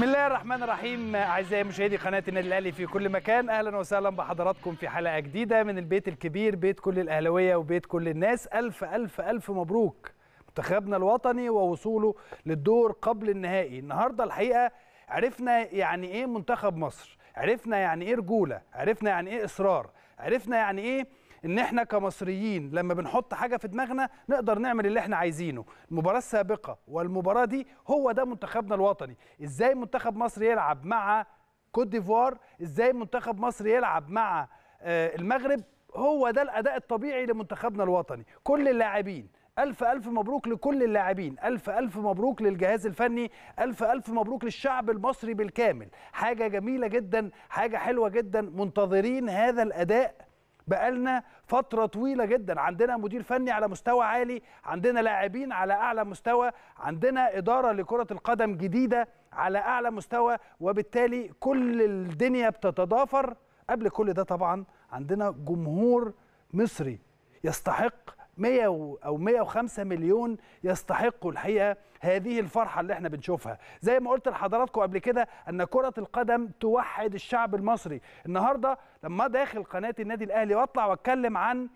بسم الله الرحمن الرحيم اعزائي مشاهدي قناه النادي الاهلي في كل مكان اهلا وسهلا بحضراتكم في حلقه جديده من البيت الكبير بيت كل الاهلاويه وبيت كل الناس الف الف الف مبروك منتخبنا الوطني ووصوله للدور قبل النهائي النهارده الحقيقه عرفنا يعني ايه منتخب مصر عرفنا يعني ايه رجوله عرفنا يعني ايه اصرار عرفنا يعني ايه ان احنا كمصريين لما بنحط حاجه في دماغنا نقدر نعمل اللي احنا عايزينه المباراه السابقه والمباراه دي هو ده منتخبنا الوطني ازاي منتخب مصر يلعب مع كوت ديفوار ازاي منتخب مصر يلعب مع آه، المغرب هو ده الاداء الطبيعي لمنتخبنا الوطني كل اللاعبين ألف ألف مبروك لكل اللاعبين ألف ألف مبروك للجهاز الفني ألف ألف مبروك للشعب المصري بالكامل حاجة جميلة جدا حاجة حلوة جدا منتظرين هذا الأداء بقالنا فتره طويله جدا عندنا مدير فني على مستوى عالي عندنا لاعبين على اعلى مستوى عندنا اداره لكره القدم جديده على اعلى مستوى وبالتالي كل الدنيا بتتضافر قبل كل ده طبعا عندنا جمهور مصري يستحق 100 او 105 مليون يستحقوا الحقيقه هذه الفرحه اللي احنا بنشوفها زي ما قلت لحضراتكم قبل كده ان كره القدم توحد الشعب المصري النهارده لما داخل قناه النادي الاهلي واطلع واتكلم عن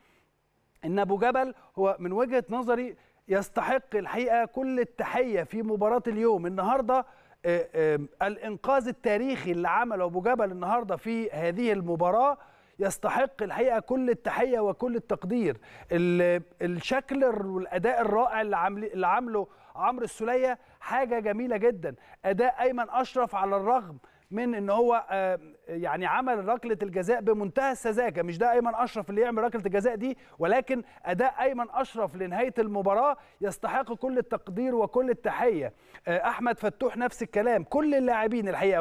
ان ابو جبل هو من وجهه نظري يستحق الحقيقه كل التحيه في مباراه اليوم النهارده آه، الانقاذ التاريخي اللي عمله ابو جبل النهارده في هذه المباراه يستحق الحقيقه كل التحيه وكل التقدير الشكل والاداء الرائع اللي عامله عمرو السليه حاجه جميله جدا اداء ايمن اشرف على الرغم من ان هو آه، يعني عمل ركله الجزاء بمنتهى السذاجه مش ده ايمن اشرف اللي يعمل ركله الجزاء دي ولكن اداء ايمن اشرف لنهايه المباراه يستحق كل التقدير وكل التحيه آه، احمد فتوح نفس الكلام كل اللاعبين الحقيقه